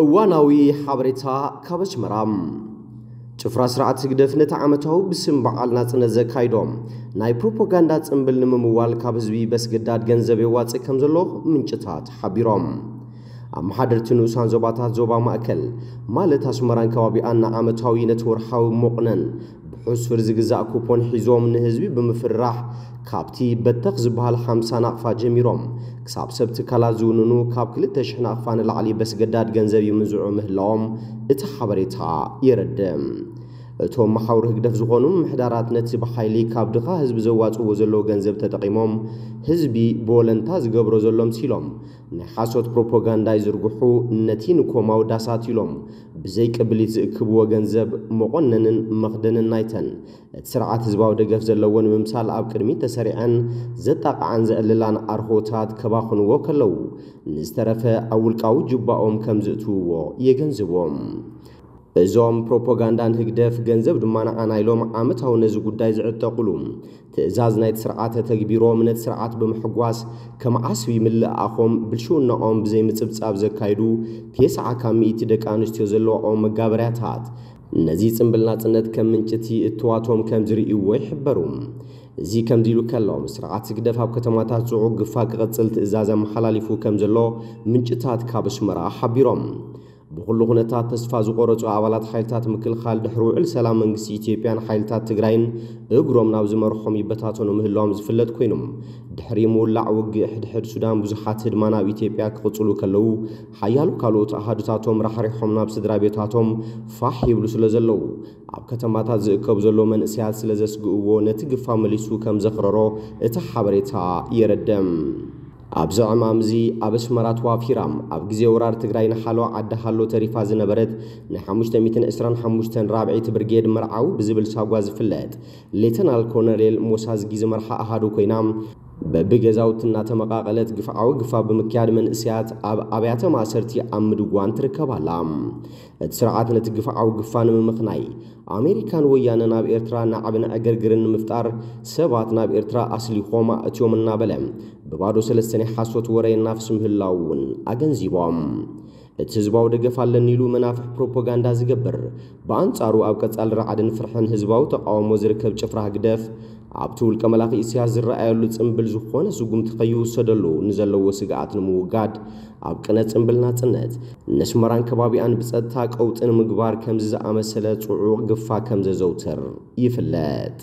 እዋናዊ ሓበሬታ ካብ ኣስመራ ጭፍራ ስርዓት ስግደፍ ነቲ ዓመታዊ ብስም በዓል ናፅነት ዘካይዶም ናይ ፕሮፓጋንዳ ፅምብል ንምምዋል ካብ ህዝቢ በስግዳድ ገንዘብ የዋፅእ ከም ዘሎ ምንጭታት ሓቢሮም ኣብ መሓደርቲ ንኡሳን ዞባታት ዞባ ማእከል ማለት ኣስመራን ከባቢኣን ንዓመታዊ ነቲ ወርሓዊ ሞቕነን ዑስፍር ዝግዛእ ኩፖን ሒዞም ንህዝቢ ብምፍራሕ ካብቲ በተኽ ዝበሃል 50 ናቕፋ ጀሚሮም ክሳብ ሰብ ትካላት ዝውንኑ ካብ 2,000 ናቕፋ ንላዕሊ በስገዳድ ገንዘብ ይምዝዑ ምህላዎም እቲ ሓበሬታ የረድም እቶም መሓውሪ ህግደፍ ዝኾኑ ምሕዳራት ነቲ ብሓይሊ ካብ ድኻ ህዝቢ ዘዋፅዎ ዘለዎ ገንዘብ ተጠቒሞም ህዝቢ ብወለንታ ዝገብሮ ዘሎም ሲሎም ናይ ሓሶት ፕሮፓጋንዳ ይዝርግሑ ነቲ ንኮማዊ ዳሳት ኢሎም ብዘይ ቅብሊት ዝእክብዎ ገንዘብ መቆነንን መኽደንን ናይተን እቲ ስርዓት ህዝባዊ ደገፍ ዘለዎን ምምሳል ኣብ ቅድሚት ተሰሪዐን ዘጣቕዓን ዘዕልላን ኣርሆታት ከባኽንዎ ከለዉ ንዝተረፈ ኣብ ውልቃዊ ጅባኦም ከም ዝእትውዎ የገንዝቦም እዞም ፕሮፓጋንዳን ህግደፍ ገንዘብ ድማ ንዓና ኢሎም ዓመታዊ ነዚ ጉዳይ ዝዕጠቕሉ ትእዛዝ ናይቲ ስርዓተ ተግቢሮም ነቲ ስርዓት ብምሕጓስ ከም ዓስቢ ምልኣኾም ብልሽውናኦም ብዘይምፅብጻብ ዘካይዱ 90 ካብ 100 ደቂ ኣንስትዮ ዘለዎኦም መጋበርያታት ነዚ ፅምብልናፅነት ከም ምንጭቲ እትዋቶም ከም ዝርእይዎ ይሕበሩ እዚ ከምዚ ኢሉ ከሎ ስርዓት ስግደፍ ኣብ ከተማታት ፅዑቅ ግፋ ክቐጽል ትእዛዝ ኣመሓላሊፉ ከም ዘሎ ምንጭታት ካብ ኣስመራ ሓቢሮም ብኩሉ ኩነታት ተስፋ ዝቆረፁ ኣባላት ሓይልታት ምክልኻል ድሕሪ ውዕል ሰላም መንግስቲ ኢትዮጵያን ሓይልታት ትግራይን እግሮም ናብ ዝመርሖም ይበታተኑ ምህላዎም ዝፍለጥ ኮይኑ ድሕሪ ምውላዕ ውግእ ሕድሕድ ሱዳን ብዙሓት ህድማ ናብ ኢትዮጵያ ክቕፅሉ ከለዉ ሓያሉ ካልኦት ኣሃድታቶም ራሕሪሖም ናብ ስድራ ቤታቶም ፋሕ ይብሉ ስለ ዘለዉ ኣብ ከተማታት ዝእከቡ ዘሎ መንእስያት ስለ ዘስግእዎ ነቲ ግፋ መሊሱ ከም ዘኽረሮ እቲ ሓበሬታ የረደም ኣብዚ ዕማም እዚ ኣብ ኣስመራ ተዋፊራም ኣብ ግዜ ወራር ትግራይ ንሓለዋ ዓዲ ሃሎ ተሪፋ ዝነበረት ን525 ራብዒቲ ብርጌድ መርዓው ብዝብል ሳጓ ዝፍለጥ ሌተናል ኮሎኔል ሞሳዝጊ ዝመርሓ ኣሃዱ ኮይና በብገዛውትና ተመቃቀለት ግፋዊ ግፋ ብምክያድ መንእስያት ኣብ ኣብያተ ማእሰርቲ ኣብ ምድዋን ትርከባላ እቲ ስርዓት ነቲ ግፍዓዊ ግፋ ንምምኽናይ ኣሜሪካን ወያነን ኣብ ኤርትራ ንዓብን ዕግርግርን ንምፍጣር ሰባት ናብ ኤርትራ ኣስሊኾም ኣእትዮም እናበለ ብባዶ ሰለስተናይ ሓሶት ወረ እናፍስ ምህላው እውን ኣገንዚቦም እቲ ደገፋለን ኢሉ መናፍሕ ፕሮፓጋንዳ ዝገብር ብኣንጻሩ ኣብ ቀጻሊ ረዓድን ፍርሕን ህዝባዊ ተቃውሞ ዝርከብ ጭፍራ ህግደፍ ኣብቲ ውልቀ መላኺ እስያ ዝረኣየሉ ጽምብል ዝኾነ ስጉምቲ ከይውሰደሉ ንዘለዎ ስግኣት ንምውጋድ ኣብ ቅነ ጽምብልና ጽነት ነስመራን ከባቢኣን ብጸጥታ ቀውጢ ንምግባር ከምዚ ዝኣመሰለ ጽዑቕ ግፋ ከም ዘዘውትር ይፍለጥ